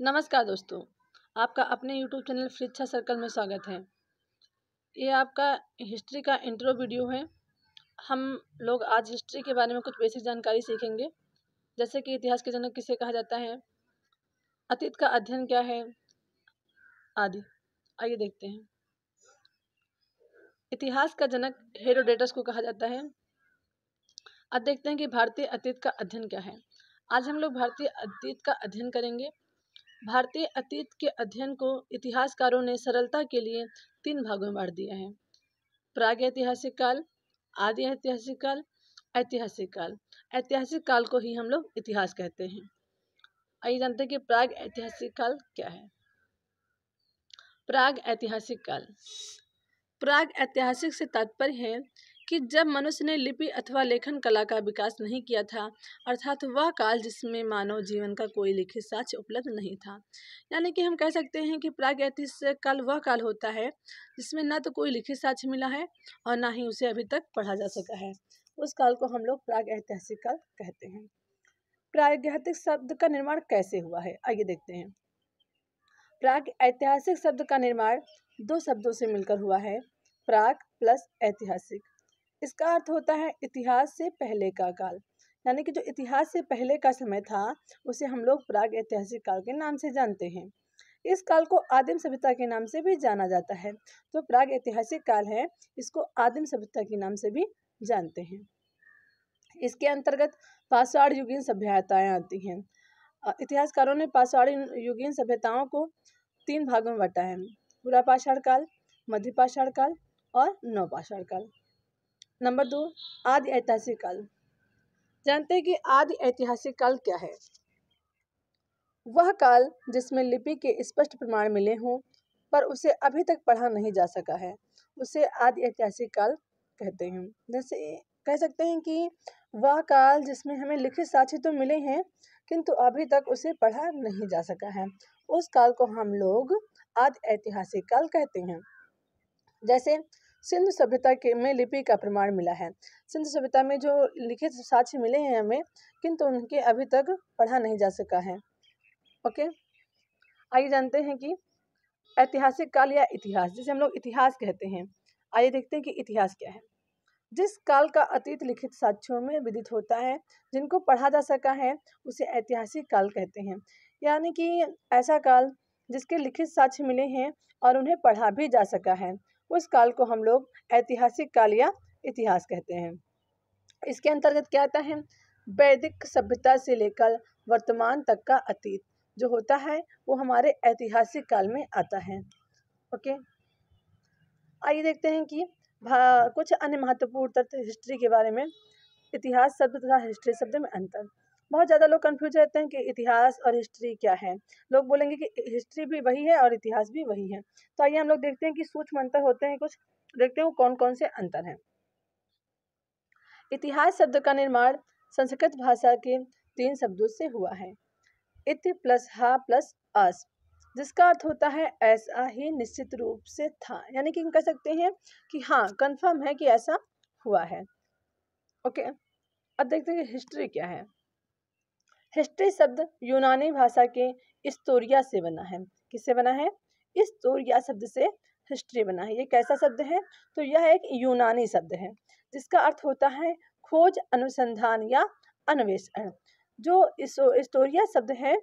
नमस्कार दोस्तों आपका अपने यूट्यूब चैनल फ्रिच्छा सर्कल में स्वागत है ये आपका हिस्ट्री का इंट्रो वीडियो है हम लोग आज हिस्ट्री के बारे में कुछ बेसिक जानकारी सीखेंगे जैसे कि इतिहास के जनक किसे कहा जाता है अतीत का अध्ययन क्या है आदि आइए देखते हैं इतिहास का जनक हेरोडेटस को कहा जाता है अब देखते हैं कि भारतीय अतीत का अध्ययन क्या है आज हम लोग भारतीय अतीत का अध्ययन करेंगे भारतीय अतीत के अध्ययन को इतिहासकारों ने सरलता के लिए तीन भागों में बांट दिया है प्राग ऐतिहासिक काल आदि ऐतिहासिक काल ऐतिहासिक काल ऐतिहासिक काल को ही हम लोग इतिहास कहते हैं आइए जानते हैं कि प्राग ऐतिहासिक काल क्या है प्राग ऐतिहासिक काल प्राग ऐतिहासिक से तात्पर्य है कि जब मनुष्य ने लिपि अथवा लेखन कला का विकास नहीं किया था अर्थात वह काल जिसमें मानव जीवन का कोई लिखित साक्ष्य उपलब्ध नहीं था यानी कि हम कह सकते हैं कि प्रागैतिस काल वह काल होता है जिसमें ना तो कोई लिखित साक्ष्य मिला है और ना ही उसे अभी तक पढ़ा जा सका है उस काल को हम लोग प्राग ऐतिहासिक काल कहते हैं प्रागैतिक शब्द का निर्माण कैसे हुआ है आइए देखते हैं प्राग ऐतिहासिक शब्द का निर्माण दो शब्दों से मिलकर हुआ है प्राग प्लस ऐतिहासिक इसका अर्थ होता है इतिहास से पहले का काल यानी कि जो इतिहास से पहले का समय था उसे हम लोग प्राग ऐतिहासिक काल के नाम से जानते हैं इस काल को आदिम सभ्यता के नाम से भी जाना जाता है जो प्राग ऐतिहासिक काल है इसको आदिम सभ्यता के नाम से भी जानते हैं इसके अंतर्गत पाषाण युगीन सभ्यताएँ आती हैं इतिहासकारों ने पाषाण युगीन सभ्यताओं को तीन भागों में बांटा है पूरा पाषाण काल मध्य पाषाण काल और नवपाषाण काल नंबर दो आदि ऐतिहासिक काल जानते हैं कि आदि ऐतिहासिक काल क्या है वह काल जिसमें लिपि के स्पष्ट प्रमाण मिले हों पर उसे अभी तक पढ़ा नहीं जा सका है उसे आदि ऐतिहासिक काल कहते हैं जैसे कह सकते हैं कि वह काल जिसमें हमें लिखित साक्ष्य तो मिले हैं किंतु अभी तक उसे पढ़ा नहीं जा सका है उस काल को हम लोग आदि ऐतिहासिक काल कहते हैं जैसे सिंधु सभ्यता के में लिपि का प्रमाण मिला है सिंधु सभ्यता में जो लिखित साक्ष्य मिले हैं हमें किंतु उनके अभी तक पढ़ा नहीं जा सका है ओके आइए जानते हैं कि ऐतिहासिक काल या इतिहास जिसे हम लोग इतिहास कहते हैं आइए देखते हैं कि इतिहास क्या है जिस काल का अतीत लिखित साक्ष्यों में विदित होता है जिनको पढ़ा जा सका है उसे ऐतिहासिक काल कहते हैं यानी कि ऐसा काल जिसके लिखित साक्ष्य मिले हैं और उन्हें पढ़ा भी जा सका है उस काल को हम लोग ऐतिहासिक काल या इतिहास कहते हैं इसके अंतर्गत क्या आता है वैदिक सभ्यता से लेकर वर्तमान तक का अतीत जो होता है वो हमारे ऐतिहासिक काल में आता है ओके आइए देखते हैं कि कुछ अन्य महत्वपूर्ण तथ्य हिस्ट्री के बारे में इतिहास शब्द तथा हिस्ट्री शब्द में अंतर बहुत ज़्यादा लोग कंफ्यूज रहते हैं कि इतिहास और हिस्ट्री क्या है लोग बोलेंगे कि हिस्ट्री भी वही है और इतिहास भी वही है तो आइए हम लोग देखते हैं कि सूक्ष्म अंतर होते हैं कुछ देखते हैं कौन कौन से अंतर हैं इतिहास शब्द का निर्माण संस्कृत भाषा के तीन शब्दों से हुआ है इत प्लस हा प्लस अस जिसका अर्थ होता है ऐसा ही निश्चित रूप से था यानी कि हम कह सकते हैं कि हाँ कंफर्म है कि ऐसा हुआ है ओके अब देखते हैं हिस्ट्री क्या है हिस्ट्री शब्द यूनानी भाषा के इस्तोरिया से बना है किससे बना है इस्तोरिया शब्द से हिस्ट्री बना है ये कैसा शब्द है तो यह एक यूनानी शब्द है जिसका अर्थ होता है खोज अनुसंधान या अन्वेषण जो इस्टोरिया शब्द है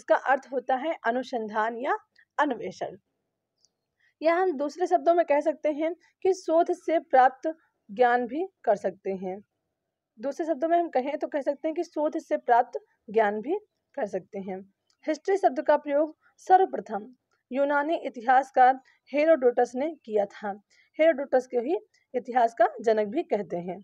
इसका अर्थ होता है अनुसंधान या अन्वेषण यह हम दूसरे शब्दों में कह सकते हैं कि शोध से प्राप्त ज्ञान भी कर सकते हैं दूसरे शब्दों में हम कहें तो कह सकते हैं कि शोध से प्राप्त ज्ञान भी कर सकते हैं हिस्ट्री शब्द का प्रयोग सर्वप्रथम यूनानी इतिहासकार हेरोडोटस ने किया था हेरोडोटस को ही इतिहास का जनक भी कहते हैं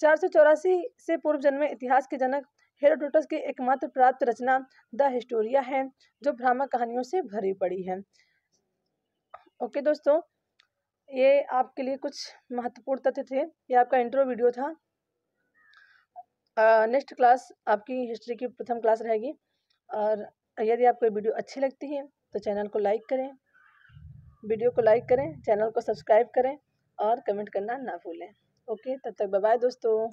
चार सौ चौरासी से पूर्व जन्मे इतिहास के जनक हेरोडोटस की एकमात्र प्राप्त रचना द हिस्टोरिया है जो भ्रामक कहानियों से भरी पड़ी है ओके दोस्तों ये आपके लिए कुछ महत्वपूर्ण तथ्य थे ये आपका इंट्रो वीडियो था नेक्स्ट क्लास आपकी हिस्ट्री की प्रथम क्लास रहेगी और यदि आपको वीडियो अच्छी लगती है तो चैनल को लाइक करें वीडियो को लाइक करें चैनल को सब्सक्राइब करें और कमेंट करना ना भूलें ओके तब तक बाय दोस्तों